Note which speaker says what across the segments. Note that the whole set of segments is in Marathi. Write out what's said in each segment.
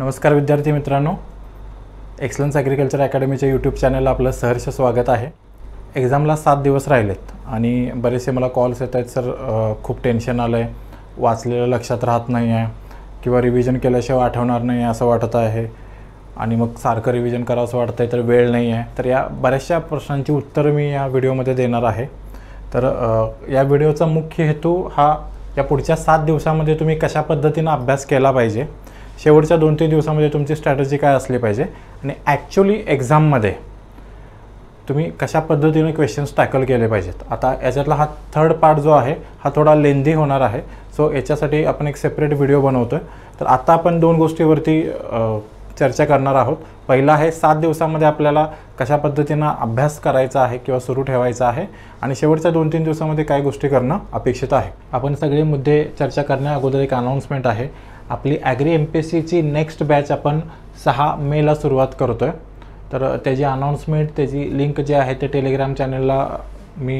Speaker 1: नमस्कार विद्यार्थी मित्रांनो एक्सलन्स ॲग्रिकल्चर अकॅडमीच्या यूट्यूब चॅनलला आपलं सहर्ष स्वागत आहे एक्झामला सात दिवस राहिलेत आणि बरेचसे मला कॉल्स येत आहेत सर खूप टेन्शन आलं आहे वाचलेलं लक्षात राहत नाही आहे किंवा रिव्हिजन केल्याशिवाय आठवणार नाही आहे असं वाटत आहे आणि मग सारखं रिव्हिजन करावं वाटतं आहे तर वेळ नाही आहे तर या बऱ्याचशा प्रश्नांची उत्तरं मी या व्हिडिओमध्ये देणार आहे तर या व्हिडिओचा मुख्य हेतू हा या पुढच्या सात दिवसामध्ये तुम्ही कशा पद्धतीनं अभ्यास केला पाहिजे शेवटच्या दोन तीन दिवसामध्ये तुमची स्ट्रॅटजी काय असली पाहिजे आणि ॲक्च्युली एक्झाममध्ये तुम्ही कशा पद्धतीने क्वेश्चन्स टॅकल केले पाहिजेत आता याच्यातला हा थर्ड पार्ट जो आहे हा थोडा लेंदी होणार आहे सो याच्यासाठी आपण एक सेपरेट व्हिडिओ बनवतो आहे तर आता आपण दोन गोष्टीवरती चर्चा करणार आहोत पहिला आहे सात दिवसामध्ये आपल्याला कशा पद्धतीनं अभ्यास करायचा आहे किंवा सुरू ठेवायचा आहे आणि शेवटच्या दोन तीन दिवसामध्ये काय गोष्टी करणं अपेक्षित आहे आपण सगळे मुद्दे चर्चा करण्या अगोदर एक अनाऊन्समेंट आहे आपली ॲग्री एम पी एस सीची नेक्स्ट बॅच आपण सहा मेला सुरुवात करतो आहे तर त्याची अनाऊन्समेंट त्याची लिंक जी आहे ते टेलिग्राम चॅनलला मी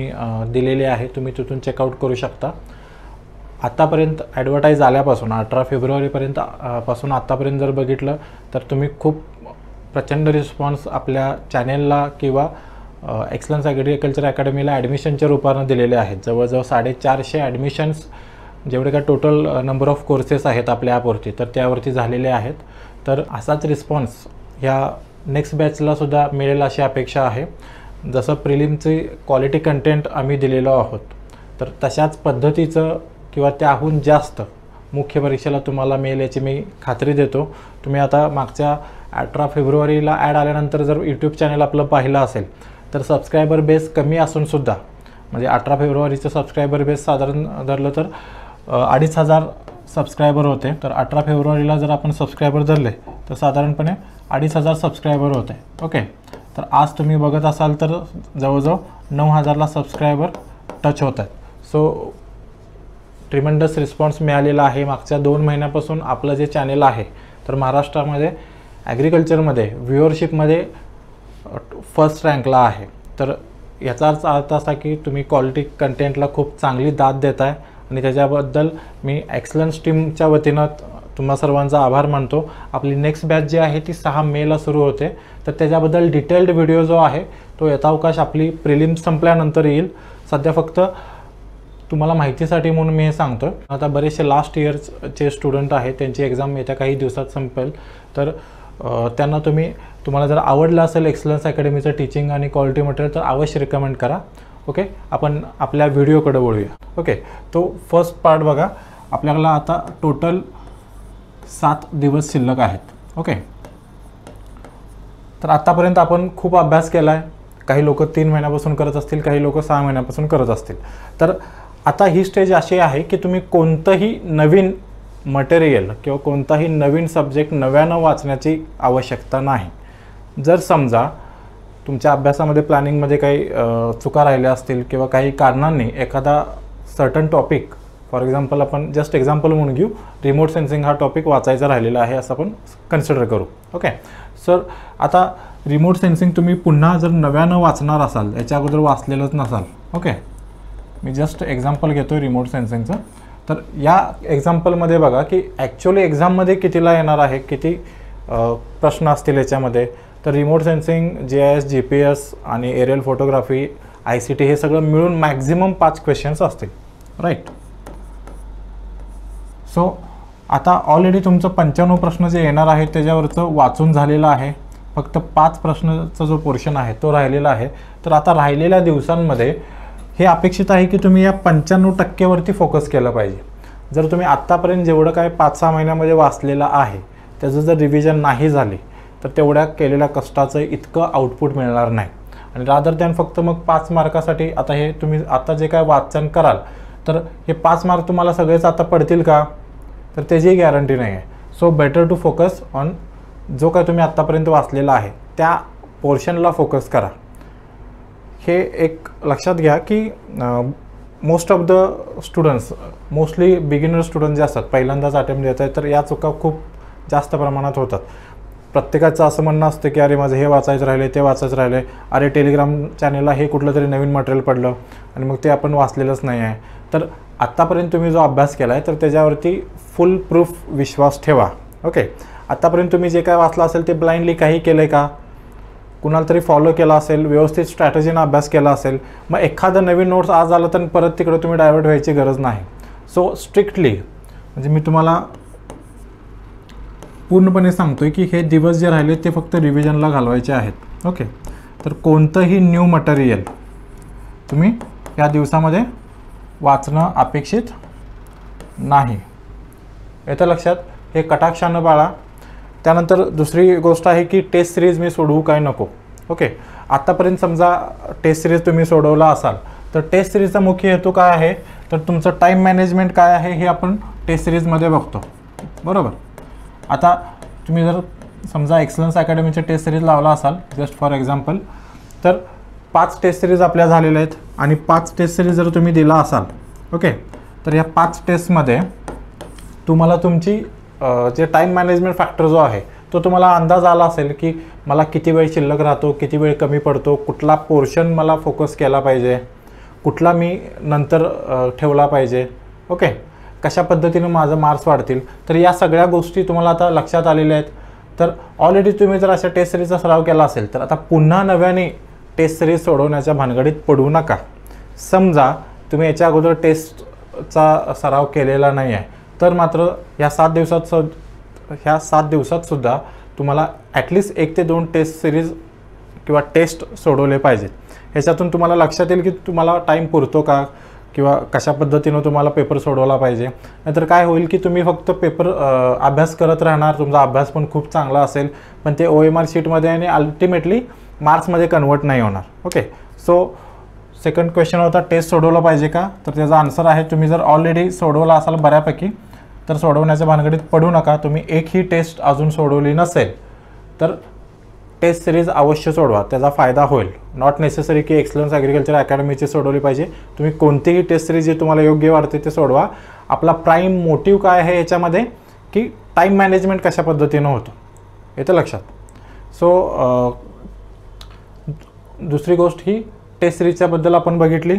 Speaker 1: दिलेली आहे तुम्ही तिथून चेकआउट करू शकता आत्तापर्यंत ॲडव्हर्टाईज आल्यापासून अठरा फेब्रुवारीपर्यंत पासून आत्तापर्यंत जर बघितलं तर तुम्ही खूप प्रचंड रिस्पॉन्स आपल्या चॅनेलला किंवा एक्सलन्स ॲग्रिकल्चर अकॅडमीला ॲडमिशनच्या रूपानं दिलेले आहेत जवळजवळ साडेचारशे ॲडमिशन्स जेवढे काय टोटल नंबर ऑफ कोर्सेस आहेत आपल्या ॲपवरती तर त्यावरती झालेले आहेत तर असाच रिस्पॉन्स ह्या नेक्स्ट बॅचलासुद्धा मिळेल अशी अपेक्षा आहे जसं प्रिलिमचे क्वालिटी कंटेंट आम्ही दिलेलो आहोत तर तशाच पद्धतीचं किंवा त्याहून जास्त मुख्य परीक्षेला तुम्हाला मिळेल याची मी खात्री देतो तुम्ही आता मागच्या अठरा फेब्रुवारीला ॲड आल्यानंतर जर यूट्यूब चॅनल आपलं पाहिलं असेल तर सबस्क्रायबर बेस कमी असूनसुद्धा म्हणजे अठरा फेब्रुवारीचं सबस्क्रायबर बेस साधारण धरलं तर अडीच हजार सबस्क्रायबर होते तर अठरा फेब्रुवारीला जर आपण सबस्क्रायबर धरले तर साधारणपणे अडीच हजार सबस्क्रायबर होते ओके तर आज तुम्ही बघत असाल तर जवळजवळ नऊ हजारला सबस्क्रायबर टच होत आहेत सो ट्रिमंडस रिस्पॉन्स मिळालेला आहे मागच्या दोन महिन्यापासून आपलं जे चॅनेल आहे तर महाराष्ट्रामध्ये ॲग्रिकल्चरमध्ये व्ह्युअरशिपमध्ये फर्स्ट रँकला आहे तर याचा अर्थ असा की तुम्ही क्वालिटी कंटेंटला खूप चांगली दाद देत आहे आणि त्याच्याबद्दल मी ॲक्सलन्स टीमच्या वतीनं तुम्हा सर्वांचा आभार मानतो आपली नेक्स्ट बॅच जी आहे ती सहा मेला सुरू होते तर त्याच्याबद्दल डिटेल्ड व्हिडिओ जो आहे तो यथावकाश आपली प्रिलिम संपल्यानंतर येईल सध्या फक्त तुम्हाला माहितीसाठी म्हणून मी हे सांगतो आता बरेचसे लास्ट इयरचे स्टुडंट आहेत त्यांची एक्झाम येत्या काही दिवसात संपेल तर त्यांना तुम्ही तुम्हाला जर आवडलं असेल एक्सलन्स अकॅडमीचं टीचिंग आणि क्वालिटी मटेरियल तर अवश्य रिकमेंड करा ओके आपण आपल्या व्हिडिओकडे वळूया ओके तो फर्स्ट पार्ट बघा आपल्याला आता टोटल सात दिवस शिल्लक आहेत ओके तर आत्तापर्यंत आपण खूप अभ्यास केला आहे काही लोक तीन महिन्यापासून करत असतील काही लोक सहा महिन्यापासून करत असतील तर आता ही स्टेज अशी आहे की तुम्ही कोणतंही नवीन मटेरियल किंवा कोणताही नवीन सब्जेक्ट नव्यानं वाचण्याची आवश्यकता नाही जर समजा तुमच्या अभ्यासामध्ये प्लॅनिंगमध्ये काही चुका राहिल्या असतील किंवा काही कारणांनी एखादा सर्टन टॉपिक फॉर एक्झाम्पल आपण जस्ट एक्झाम्पल म्हणून घेऊ रिमोट सेन्सिंग हा टॉपिक वाचायचा राहिलेला आहे असं आपण कन्सिडर करू ओके सर आता रिमोट सेन्सिंग तुम्ही पुन्हा जर नव्यानं वाचणार असाल याच्या अगोदर वाचलेलंच नसाल ओके मी जस्ट एक्झाम्पल घेतो आहे रिमोट सेन्सिंगचं तर या एक्झाम्पलमध्ये बघा की ॲक्च्युली एक्झाममध्ये कितीला येणार आहे किती प्रश्न असतील याच्यामध्ये तर रिमोट सेन्सिंग जे एस जी पी एस आणि aerial photography I C T हे सगळं मिळून मॅक्झिमम पाच क्वेश्चन्स असतील राईट सो आता ऑलरेडी तुमचं पंच्याण्णव प्रश्न जे येणार आहे त्याच्यावरचं वाचून झालेलं आहे फक्त पाच प्रश्नाचा जो पोर्शन आहे तो राहिलेला आहे तर आता राहिलेल्या दिवसांमध्ये हे अपेक्षित आहे की तुम्ही या पंच्याण्णव टक्केवरती फोकस केलं पाहिजे जर तुम्ही आत्तापर्यंत जेवढं काय पाच सहा महिन्यामध्ये वाचलेलं आहे त्याचं जर रिव्हिजन नाही झाले तर तेवढ्या केलेल्या कष्टाचं इतकं आउटपुट मिळणार नाही आणि रादर दॅन फक्त मग पाच मार्कासाठी आता हे तुम्ही आता जे काय वाचन कराल तर हे पाच मार्क तुम्हाला सगळेच आता पडतील का तर त्याचीही गॅरंटी नाही आहे so better to focus on जो काय तुम्ही आत्तापर्यंत वाचलेला आहे त्या पोर्शनला फोकस करा हे एक लक्षात घ्या की most of the students mostly beginner student जे असतात पहिल्यांदाच अटेम्प्ट देत आहेत तर या चुका खूप जास्त प्रमाणात होतात प्रत्येकाचं असं म्हणणं असतं की अरे माझं हे वाचायचं राहिले ते वाचायचं राहिलं अरे टेलिग्राम चॅनेलला हे कुठलं तरी नवीन मटेरियल पडलं आणि मग ते आपण वाचलेलंच नाही आहे तर आत्तापर्यंत तुम्ही जो अभ्यास केला आहे तर त्याच्यावरती फुल प्रूफ विश्वास ठेवा ओके आत्तापर्यंत तुम्ही जे काय वाचलं असेल ते ब्लाइंडली काही केलं आहे का कुणाला तरी फॉलो केला असेल व्यवस्थित स्ट्रॅटजीनं अभ्यास केला असेल मग एखादं नवीन नोट्स आज आलं तर परत तिकडे तुम्ही डायव्हर्ट व्हायची गरज नाही सो स्ट्रिक्टली म्हणजे मी तुम्हाला पूर्णपणे सांगतो आहे की हे दिवस जे राहिले ते फक्त रिव्हिजनला घालवायचे आहेत ओके तर कोणतंही न्यू मटेरियल तुम्ही या दिवसामध्ये वाचणं अपेक्षित नाही येतं लक्षात हे कटाक्षानं बाळा त्यानंतर दुसरी गोष्ट आहे की टेस्ट सिरीज मी सोडवू काय नको ओके आत्तापर्यंत समजा टेस्ट सिरीज तुम्ही सोडवला असाल तर टेस्ट सिरीजचा मुख्य हेतू काय आहे तर तुमचं टाईम मॅनेजमेंट काय आहे हे आपण टेस्ट सिरीजमध्ये बघतो बरोबर आता तुम्ही जर समजा एक्सलन्स अकॅडमीच्या टेस्ट सिरीज लावला असाल जस्ट फॉर एक्झाम्पल तर पाच टेस्ट सिरीज आपल्या झालेल्या आहेत आणि पाच टेस्ट सिरीज जर तुम्ही दिला असाल ओके तर या पाच टेस्टमध्ये तुम्हाला तुमची जे टाईम मॅनेजमेंट फॅक्टर जो आहे तो तुम्हाला अंदाज आला असेल की मला किती वेळ शिल्लक राहतो किती वेळ कमी पडतो कुठला पोर्शन मला फोकस केला पाहिजे कुठला मी नंतर ठेवला पाहिजे ओके कशा पद्धतीने माझं मार्क्स वाढतील तर या सगळ्या गोष्टी तुम्हाला आता लक्षात आलेल्या आहेत तर ऑलरेडी तुम्ही जर अशा टेस्ट सिरीजचा सराव केला असेल तर आता पुन्हा नव्याने टेस्ट सिरीज सोडवण्याच्या भानगडीत पडू नका समजा तुम्ही याच्या अगोदर टेस्टचा सराव केलेला नाही आहे तर मात्र ह्या सात दिवसात स ह्या सात दिवसातसुद्धा तुम्हाला ॲटलिस्ट एक ते दोन टेस्ट सिरीज किंवा टेस्ट सोडवले पाहिजेत ह्याच्यातून तुम्हाला लक्षात येईल की तुम्हाला टाईम पुरतो का किंवा कशा पद्धतीनं तुम्हाला पेपर सोडवला पाहिजे नाहीतर काय होईल की तुम्ही फक्त पेपर अभ्यास करत राहणार तुमचा अभ्यास पण खूप चांगला असेल पण ते ओ एम आर शीटमध्ये आणि अल्टिमेटली मार्क्समध्ये कन्वर्ट नाही होणार ओके सो सेकंड क्वेश्चन होता टेस्ट सोडवला पाहिजे का तर त्याचा आन्सर आहे तुम्ही जर ऑलरेडी सोडवला असाल बऱ्यापैकी तर सोडवण्याच्या भानगडीत पडू नका तुम्ही एकही टेस्ट अजून सोडवली नसेल तर टेस्ट सिरीज अवश्य सोडवा त्याचा फायदा होईल नॉट नेसेसरी की एक्सलन्स ॲग्रिकल्चर अकॅडमीची सोडवली पाहिजे तुम्ही कोणतीही टेस्ट सिरीज जे तुम्हाला योग्य वाटते ते सोडवा आपला प्राईम मोटिव्ह काय आहे याच्यामध्ये की टाईम मॅनेजमेंट कशा पद्धतीनं होतं येतं लक्षात सो दुसरी गोष्ट ही टेस्ट सिरीजच्याबद्दल आपण बघितली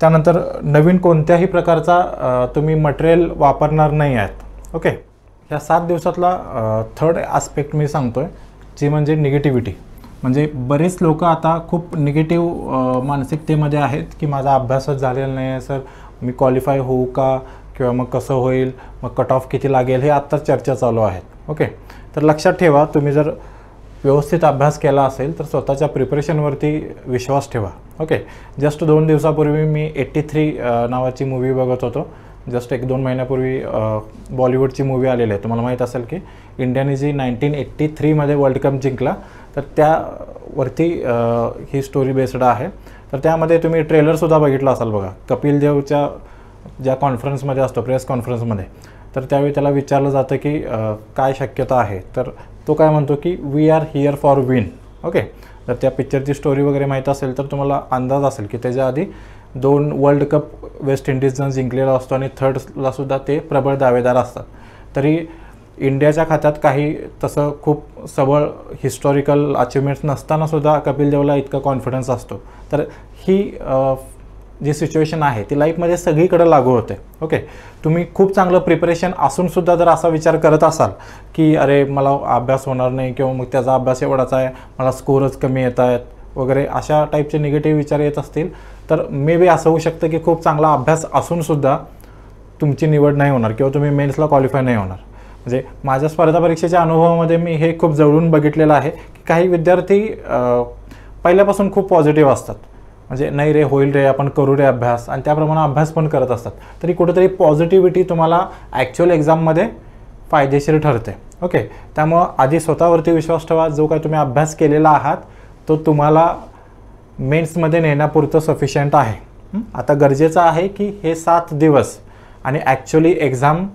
Speaker 1: त्यानंतर नवीन कोणत्याही प्रकारचा तुम्ही मटेरियल वापरणार नाही आहेत ओके ह्या सात दिवसातला थर्ड आस्पेक्ट मी सांगतो आहे ती म्हणजे निगेटिव्हिटी म्हणजे बरेच लोक आता खूप निगेटिव्ह मानसिकतेमध्ये आहेत की माझा अभ्यासच झालेला नाही आहे सर मी क्वालिफाय होऊ का किंवा मग कसं होईल मग कट ऑफ किती लागेल हे आत्ता चर्चा चालू आहेत ओके तर लक्षात ठेवा तुम्ही जर व्यवस्थित अभ्यास केला असेल तर स्वतःच्या प्रिपरेशनवरती विश्वास ठेवा ओके जस्ट दोन दिवसापूर्वी मी एट्टी थ्री नावाची मूवी बघत होतो जस्ट एक दोन महिन्यापूर्वी बॉलिवूडची मूवी आलेली आहे तुम्हाला माहीत असेल की इंडियाने जी नाईन्टीन एट्टी थ्रीमध्ये वर्ल्ड कप जिंकला तर त्यावरती ही स्टोरी बेस्ड आहे तर त्यामध्ये तुम्ही ट्रेलरसुद्धा बघितला असाल बघा कपिल देवच्या ज्या कॉन्फरन्समध्ये असतो प्रेस कॉन्फरन्समध्ये तर त्यावेळी त्याला विचारलं जातं की काय शक्यता आहे तर तो काय म्हणतो की we are here for win okay तर त्या पिक्चरची स्टोरी वगैरे माहीत असेल तर तुम्हाला अंदाज असेल की त्याच्या आधी दोन वर्ल्ड कप वेस्ट इंडिजनं जिंकलेला असतो आणि थर्डलासुद्धा ते प्रबळ दावेदार असतात तरी इंडियाच्या खात्यात काही तसं खूप सबळ हिस्टॉरिकल अचिव्हमेंट्स नसतानासुद्धा कपिल देवला इतका कॉन्फिडन्स असतो तर ही जी सिच्युएशन आहे ती लाईफमध्ये सगळीकडे लागू होते ओके तुम्ही खूप चांगलं प्रिपरेशन असूनसुद्धा जर असा विचार करत असाल की अरे मला अभ्यास होणार नाही किंवा मग त्याचा अभ्यास एवढाच आहे मला स्कोरच कमी येत आहेत वगैरे अशा टाईपचे निगेटिव्ह विचार येत असतील तर मे बी असं होऊ शकतं की खूप चांगला अभ्यास असूनसुद्धा तुमची निवड नाही होणार किंवा तुम्ही मेन्सला क्वालिफाय नाही होणार म्हणजे माझ्या स्पर्धा परीक्षेच्या अनुभवामध्ये मी हे खूप जवळून बघितलेलं आहे की काही विद्यार्थी पहिल्यापासून खूप पॉझिटिव्ह असतात म्हणजे नाही रे होईल रे आपण करू रे अभ्यास आणि त्याप्रमाणे अभ्यास पण करत असतात तरी कुठेतरी पॉझिटिव्हिटी तुम्हाला ॲक्च्युअल एक्झाममध्ये फायदेशीर ठरते ओके त्यामुळं आधी स्वतःवरती विश्वास ठेवा जो काय तुम्ही अभ्यास केलेला आहात तो तुम्हाला मेन्समध्ये नेण्यापुरतं सफिशियंट आहे आता गरजेचं आहे की हे सात दिवस आणि ॲक्च्युली एक्झाम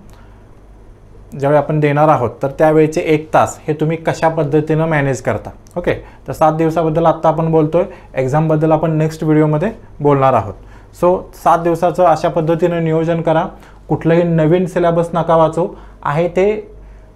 Speaker 1: ज्यावेळी आपण देणार आहोत तर त्यावेळेचे एक तास हे तुम्ही कशा पद्धतीनं मॅनेज करता ओके तर सात दिवसाबद्दल आत्ता आपण बोलतो आहे एक्झामबद्दल आपण नेक्स्ट व्हिडिओमध्ये बोलणार आहोत सो सात दिवसाचं अशा पद्धतीनं नियोजन करा कुठलंही नवीन सिलेबस नका वाचू आहे ते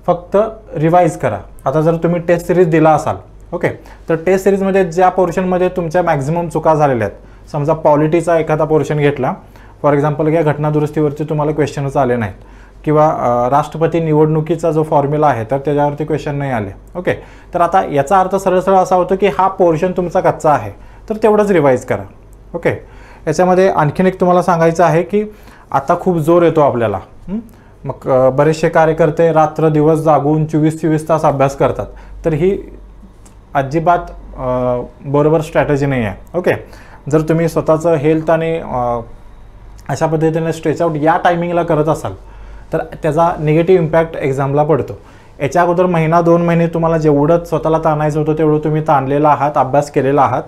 Speaker 1: फक्त रिवाईज करा आता जर तुम्ही टेस्ट सिरीज दिला असाल ओके तर टेस्ट सिरीजमध्ये ज्या पोर्शनमध्ये तुमच्या मॅक्झिमम चुका झालेल्या आहेत समजा पॉलिटीचा एखादा पोर्शन घेतला फॉर एक्झाम्पल या घटनादुरुस्तीवरचे तुम्हाला क्वेश्चनच आले नाहीत किंवा राष्ट्रपती निवडणुकीचा जो फॉर्म्युला आहे तर त्याच्यावरती क्वेश्चन नाही आले ओके तर आता याचा अर्थ सरळ सरळ असा होतो की हा पोर्शन तुमचा कच्चा आहे तर तेवढंच रिवाईज करा ओके याच्यामध्ये आणखीन एक तुम्हाला सांगायचं आहे की आता खूप जोर येतो आपल्याला मग बरेचसे कार्यकर्ते रात्र दिवस जागून चोवीस चोवीस तास अभ्यास करतात तर ही अजिबात बरोबर स्ट्रॅटजी नाही आहे ओके जर तुम्ही स्वतःचं हेल्थ आणि अशा पद्धतीने स्ट्रेचआउट या टायमिंगला करत असाल तर त्याचा निगेटिव्ह इम्पॅक्ट एक्झामला पडतो याच्या अगोदर महिना दोन महिने तुम्हाला जेवढं स्वतःला ताणायचं होतं तेवढं तुम्ही ताणलेला आहात अभ्यास केलेला आहात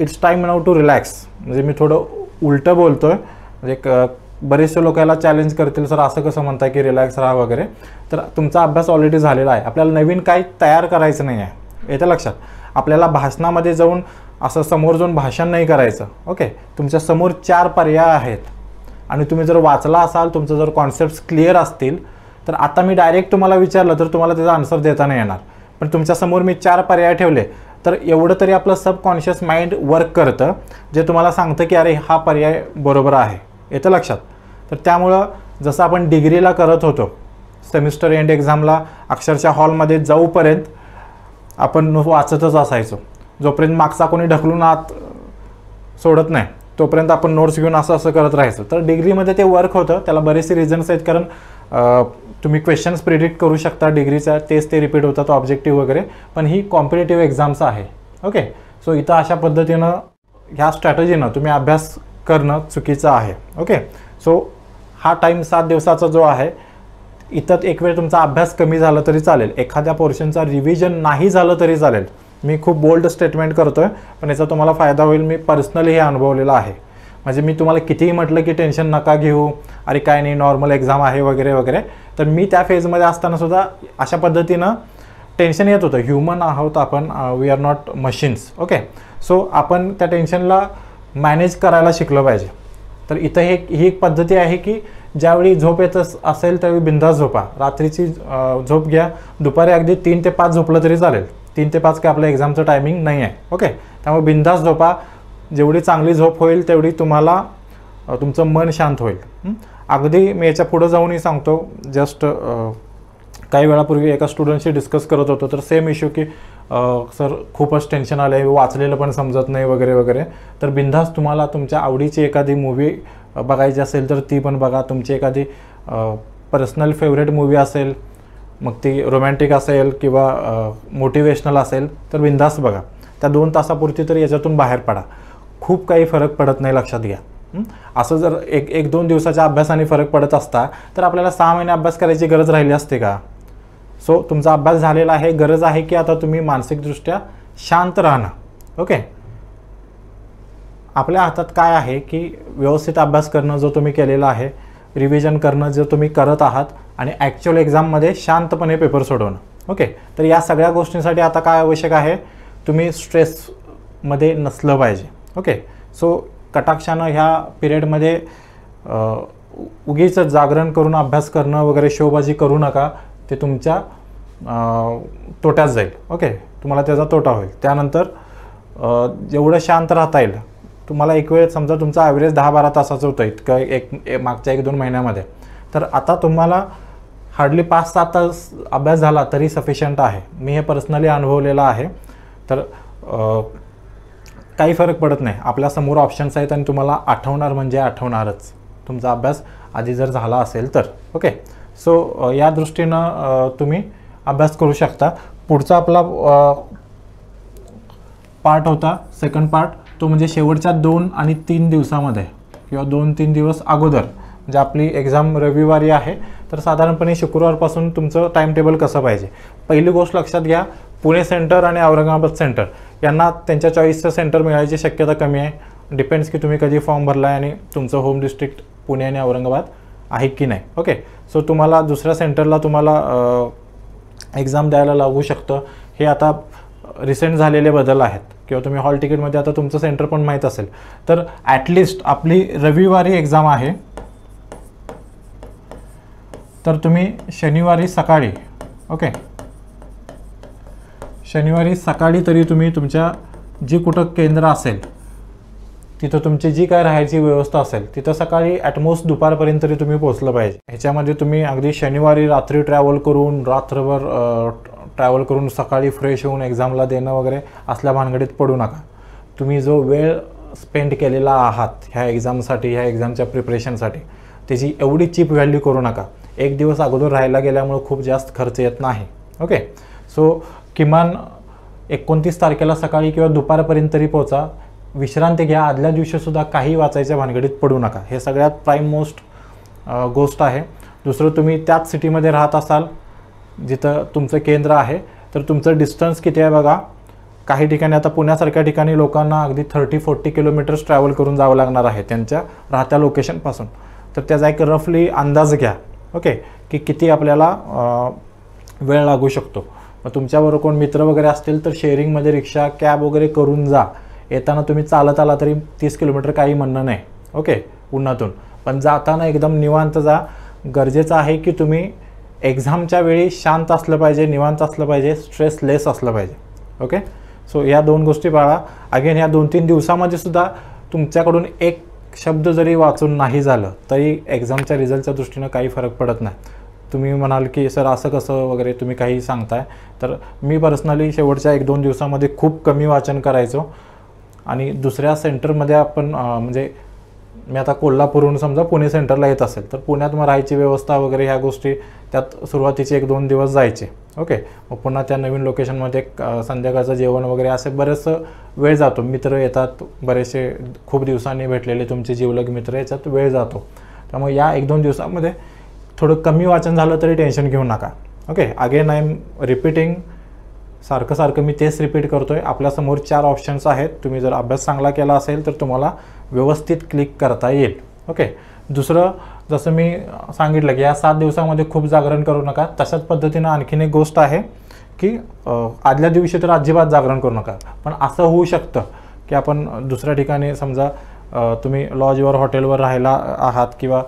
Speaker 1: it's time now to relax म्हणजे मी थोडं उलटं बोलतो आहे म्हणजे क बरेचसे लोक याला चॅलेंज करतील सर असं कसं म्हणताय की रिलॅक्स राहा वगैरे तर तुमचा अभ्यास ऑलरेडी झालेला आहे आपल्याला नवीन काही तयार करायचं नाही आहे येतं लक्षात आपल्याला भाषणामध्ये जाऊन असं समोर जाऊन भाषण नाही करायचं ओके तुमच्यासमोर चार पर्याय आहेत आणि तुम्ही जर वाचला असाल तुमचं जर कॉन्सेप्ट क्लिअर असतील तर आता मी डायरेक्ट तुम्हाला विचारलं तर तुम्हाला त्याचा आन्सर देता येणार पण तुमच्यासमोर मी चार पर्याय ठेवले तर एवढं तरी आपलं सबकॉन्शियस माइंड वर्क करतं जे तुम्हाला सांगतं की अरे हा पर्याय बरोबर आहे येतं लक्षात तर त्यामुळं जसं आपण डिग्रीला करत होतो सेमिस्टर एंड एक्झामला अक्षरशः हॉलमध्ये जाऊपर्यंत आपण वाचतच असायचो जोपर्यंत मागचा कोणी ढकलून आत सोडत नाही तोपर्यंत आपण नोट्स घेऊन असं असं करत राहायचं तर डिग्रीमध्ये ते वर्क होतं त्याला बरेचसे रिझन्स आहेत कारण तुम्ही क्वेश्चन्स प्रिडिक्ट करू शकता डिग्रीचा तेच ते रिपीट होतात ऑब्जेक्टिव्ह वगैरे पण ही कॉम्पिटेटिव्ह एक्झाम्स आहे ओके सो इथं अशा पद्धतीनं ह्या स्ट्रॅटजीनं तुम्ही अभ्यास करणं चुकीचं आहे ओके सो हा टाईम सात दिवसाचा जो आहे इथं एक वेळ तुमचा अभ्यास कमी झाला तरी चालेल एखाद्या पोर्शनचा रिव्हिजन नाही झालं तरी चालेल मी खूप बोल्ड स्टेटमेंट करतो आहे पण याचा तुम्हाला फायदा होईल मी पर्सनली हे अनुभवलेलं आहे म्हणजे मी तुम्हाला कितीही म्हटलं की टेन्शन नका घेऊ अरे काय नाही नॉर्मल एक्झाम आहे वगैरे वगैरे तर मी त्या फेजमध्ये असतानासुद्धा अशा पद्धतीनं टेन्शन येत होतं ह्युमन आहोत आपण we are not machines okay so आपण त्या टेन्शनला मॅनेज करायला शिकलं पाहिजे तर इथं हे ही एक पद्धती आहे की ज्यावेळी झोप येत असेल त्यावेळी बिंदास झोपा रात्रीची झोप घ्या दुपारी अगदी तीन ते पाच झोपलं तरी चालेल तीन ते पाच काय आपल्या एक्झामचं टायमिंग नाही आहे ओके त्यामुळे बिनधास झोपा जेवढी चांगली झोप होईल तेवढी तुम्हाला तुमचं मन शांत होईल अगदी मी याच्या पुढं जाऊनही सांगतो जस्ट काही वेळापूर्वी एका स्टुडंटशी डिस्कस करत होतो तर सेम इश्यू की सर खूपच टेन्शन आलं आहे वाचलेलं पण समजत नाही वगैरे वगैरे तर बिनधास तुम्हाला तुमच्या आवडीची एखादी मूवी बघायची असेल तर ती पण बघा तुमची एखादी पर्सनल फेवरेट मूवी असेल मग ती रोमॅन्टिक असेल किंवा मोटिवेशनल असेल तर बिंदास बघा त्या दोन तासापुरती तरी याच्यातून बाहेर पडा खूप काही फरक पडत नाही लक्षात घ्या असं जर एक एक दोन दिवसाच्या अभ्यासाने फरक पडत असता तर आपल्याला सहा महिने अभ्यास करायची गरज राहिली असते का सो तुमचा अभ्यास झालेला आहे गरज आहे की आता तुम्ही मानसिकदृष्ट्या शांत राहणं ओके आपल्या हातात काय आहे की व्यवस्थित अभ्यास करणं जो तुम्ही केलेला आहे रिव्हिजन करणं जर तुम्ही करत आहात आणि ॲक्च्युअल एक्झाममध्ये शांतपणे पेपर सोडवणं ओके तर या सगळ्या गोष्टींसाठी आता काय आवश्यक आहे तुम्ही स्ट्रेसमध्ये नसलं पाहिजे ओके सो कटाक्षानं ह्या पिरियडमध्ये उगीच जागरण करून अभ्यास करणं वगैरे शोबाजी करू नका ते तुमच्या तोट्यात जाईल ओके तुम्हाला त्याचा तोटा होईल त्यानंतर जेवढं शांत राहता येईल तुम्हाला एक वेळ समजा तुमचा ॲव्हरेज दहा बारा तासाचं होतं इतकं एक मागच्या एक दोन महिन्यामध्ये तर आता तुम्हाला हार्डली पाच सात तास अभ्यास झाला तरी सफिशियंट आहे मी हे पर्सनली अनुभवलेलं आहे तर काही फरक पडत नाही आपल्यासमोर ऑप्शन्स आहेत आणि तुम्हाला आठवणार म्हणजे आठवणारच तुमचा अभ्यास आधी जर झाला असेल तर ओके सो या दृष्टीनं तुम्ही अभ्यास करू शकता पुढचा आपला पार्ट होता सेकंड पार्ट तो म्हणजे शेवटच्या दोन आणि तीन दिवसामध्ये किंवा दोन तीन दिवस अगोदर म्हणजे आपली एक्झाम रविवारी आहे तर साधारणपणे शुक्रवारपासून तुमचं टाईमटेबल टेबल कसं पाहिजे पहिली गोष्ट लक्षात घ्या पुणे सेंटर आणि औरंगाबाद सेंटर यांना त्यांच्या चॉईसचं सेंटर मिळायची शक्यता कमी आहे डिपेंड्स की तुम्ही कधी फॉर्म भरला आहे आणि तुमचं होम डिस्ट्रिक्ट पुणे आणि औरंगाबाद आहे की नाही ओके सो तुम्हाला दुसऱ्या सेंटरला तुम्हाला एक्झाम द्यायला लागू शकतं हे आता रिसेंट झालेले बदल आहेत किंवा तुम्ही हॉल तिकीटमध्ये आता तुमचं सेंटर पण माहीत असेल तर ॲटलिस्ट आपली रविवारी एक्झाम आहे तर तुम्ही शनिवारी सकाळी ओके शनिवारी सकाळी तरी तुम्ही तुमच्या जी कुठं केंद्र असेल तिथं तुमची जी काय राहायची व्यवस्था असेल तिथं सकाळी ॲटमोस्ट दुपारपर्यंत तरी तुम्ही पोचलं पाहिजे ह्याच्यामध्ये तुम्ही अगदी शनिवारी रात्री ट्रॅव्हल करून रात्रभर ट्रॅव्हल करून सकाळी फ्रेश होऊन एक्झामला देणं वगैरे असल्या भानगडीत पडू नका तुम्ही जो वेळ स्पेंड केलेला आहात ह्या एक्झामसाठी ह्या एक्झामच्या प्रिपरेशनसाठी त्याची एवढी चीप व्हॅल्यू करू नका एक दिवस अगोदर राहायला गेल्यामुळं खूप जास्त खर्च येत नाही ओके सो किमान एकोणतीस तारखेला सकाळी किंवा दुपारपर्यंत तरी पोचा विश्रांती घ्या आदल्या दिवशीसुद्धा काही वाचायच्या भानगडीत पडू नका हे सगळ्यात प्राईम मोस्ट गोष्ट आहे दुसरं तुम्ही त्याच सिटीमध्ये राहत असाल जिथं तुमचं केंद्र आहे तर तुमचं डिस्टन्स किती आहे बघा काही ठिकाणी आता पुण्यासारख्या ठिकाणी लोकांना अगदी थर्टी फोर्टी किलोमीटर्स ट्रॅव्हल करून जावं लागणार आहे त्यांच्या राहत्या लोकेशनपासून तर त्याचा एक रफली अंदाज घ्या ओके की किती आपल्याला वेळ लागू शकतो मग तुमच्याबरोबर कोण मित्र वगैरे असतील तर शेअरिंगमध्ये रिक्षा कॅब वगैरे करून जा येताना तुम्ही चालत आला तरी तीस किलोमीटर काही म्हणणं नाही ओके उन्हातून पण जाताना एकदम निवांत जा गरजेचं आहे की तुम्ही एक्झामच्या वेळी शांत असलं पाहिजे निवांत असलं पाहिजे स्ट्रेसलेस असलं पाहिजे ओके सो या दोन गोष्टी पाळा अगेन ह्या दोन तीन दिवसामध्ये सुद्धा तुमच्याकडून एक शब्द जरी वाचून नाही झालं तरी एक्झामच्या रिझल्टच्या दृष्टीनं काही फरक पडत नाही तुम्ही म्हणाल की सर असं कसं वगैरे तुम्ही काही सांगताय तर मी पर्सनली शेवटच्या एक दोन दिवसामध्ये खूप कमी वाचन करायचो आणि दुसऱ्या सेंटरमध्ये आपण म्हणजे मी आता कोल्हापूरहून समजा पुणे सेंटरला येत असेल तर पुण्यात मग राहायची व्यवस्था वगैरे ह्या गोष्टी त्यात सुरुवातीचे एक दोन दिवस जायचे ओके मग पुन्हा त्या नवीन लोकेशनमध्ये संध्याकाळचं जेवण वगैरे असे बरेचसं वेळ जातो मित्र येतात बरेचसे खूप दिवसांनी भेटलेले तुमचे जीवलग मित्र याच्यात वेळ जातो त्यामुळे या एक दोन दिवसामध्ये थोडं कमी वाचन झालं तरी टेन्शन घेऊ नका okay again I am repeating सारखं सारखं मी तेच रिपीट करतो आहे आपल्यासमोर चार ऑप्शन्स आहेत तुम्ही जर अभ्यास चांगला केला असेल तर तुम्हाला व्यवस्थित क्लिक करता येईल ओके दुसरं जसं मी सांगितलं की या सात दिवसामध्ये खूप जागरण करू नका तशाच पद्धतीनं आणखीन एक गोष्ट आहे की आदल्या दिवशी तर अजिबात जागरण करू नका पण असं होऊ शकतं की आपण दुसऱ्या ठिकाणी समजा तुम्ही लॉजवर हॉटेलवर राहायला आहात किंवा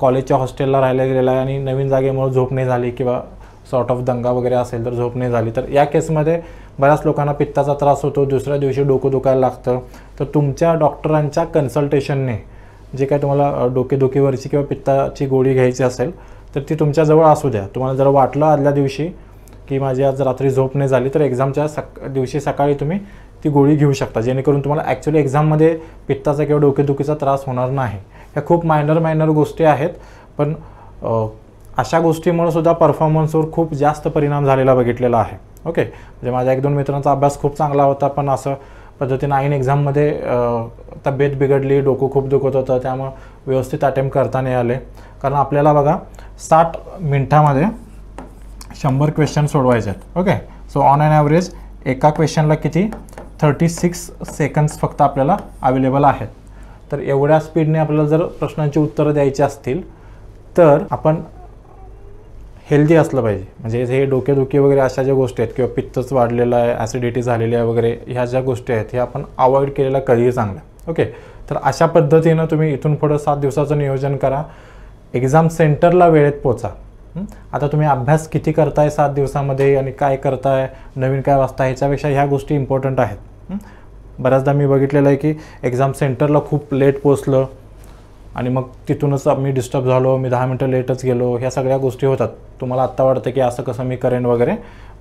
Speaker 1: कॉलेजच्या हॉस्टेलला राहायला गेलेला आहे आणि नवीन जागेमुळे झोप नाही झाली किंवा सॉर्ट ऑफ दंगा वगैरे असेल तर झोप नाही झाली तर या केसमध्ये बऱ्याच लोकांना पित्ताचा त्रास होतो दुसऱ्या दिवशी डोकं दुखायला लागतं तर तुमच्या डॉक्टरांच्या कन्सल्टेशनने जे काय तुम्हाला डोकेदुखीवरची किंवा पित्ताची गोळी घ्यायची असेल तर ती तुमच्याजवळ असू द्या तुम्हाला जर वाटलं आदल्या दिवशी की माझी आज रात्री झोप नाही झाली तर एक्झामच्या सक दिवशी सकाळी तुम्ही ती गोळी घेऊ शकता जेणेकरून तुम्हाला ॲक्च्युली एक्झाममध्ये पित्ताचा किंवा डोकेदुखीचा त्रास होणार नाही ह्या खूप मायनर मायनर गोष्टी आहेत पण अशा गोष्टीमुळे सुद्धा परफॉर्मन्सवर खूप जास्त परिणाम झालेला बघितलेला आहे ओके म्हणजे माझ्या एक दोन मित्रांचा अभ्यास खूप चांगला होता पण असं पद्धतीनं आईन एक्झाममध्ये तब्येत बिघडली डोकं खूप दुखत होतं त्यामुळं व्यवस्थित अटेम्प्ट करता नाही आले कारण आपल्याला बघा साठ मिनटामध्ये शंभर क्वेश्चन सोडवायचे आहेत okay so on an average एका क्वेश्चनला किती थर्टी सिक्स सेकंड्स फक्त आपल्याला अवेलेबल आहेत तर एवढ्या स्पीडने आपल्याला जर प्रश्नांची उत्तरं द्यायची असतील तर आपण हेल्दी असलं पाहिजे म्हणजे हे डोकेदुखी वगैरे अशा ज्या गोष्टी आहेत किंवा पित्तच वाढलेलं आहे ॲसिडिटी झालेली आहे वगैरे ह्या ज्या गोष्टी आहेत हे आपण अवॉइड केलेल्या कधीही चांगल्या ओके तर अशा पद्धतीनं तुम्ही इथून पुढं सात दिवसाचं नियोजन करा एक्झाम सेंटरला वेळेत पोचा आता तुम्ही अभ्यास किती करताय सात दिवसामध्ये आणि काय करताय नवीन काय वाचताय ह्याच्यापेक्षा ह्या गोष्टी इम्पॉर्टंट आहेत बऱ्याचदा मी बघितलेलं आहे की एक्झाम सेंटरला खूप लेट पोचलं आणि मग तिथूनच मी डिस्टर्ब झालो मी दहा मिनटं लेटच गेलो ह्या सगळ्या गोष्टी होतात तुम्हाला आत्ता वाटतं की असं कसं मी करेन वगैरे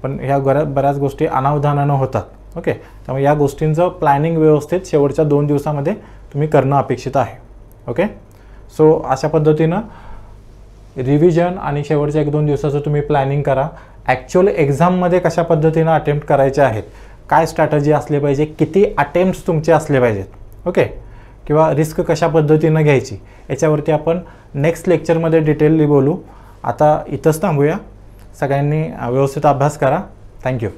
Speaker 1: पण ह्या बऱ्याच बऱ्याच गोष्टी अनावधानानं होतात ओके त्यामुळे या गोष्टींचं प्लॅनिंग व्यवस्थित शेवटच्या दोन दिवसामध्ये तुम्ही करणं अपेक्षित आहे ओके सो अशा पद्धतीनं रिव्हिजन आणि शेवटच्या एक दोन दिवसाचं तुम्ही प्लॅनिंग करा ॲक्च्युअल एक्झाममध्ये कशा पद्धतीनं अटेम्प्ट करायचे आहेत काय स्ट्रॅटजी असले पाहिजे किती अटेम्प्ट्स तुमचे असले पाहिजेत ओके किंवा रिस्क कशा पद्धतीनं घ्यायची याच्यावरती आपण नेक्स्ट लेक्चरमध्ये डिटेलली बोलू आता इथंच थांबूया सगळ्यांनी व्यवस्थित अभ्यास करा थँक्यू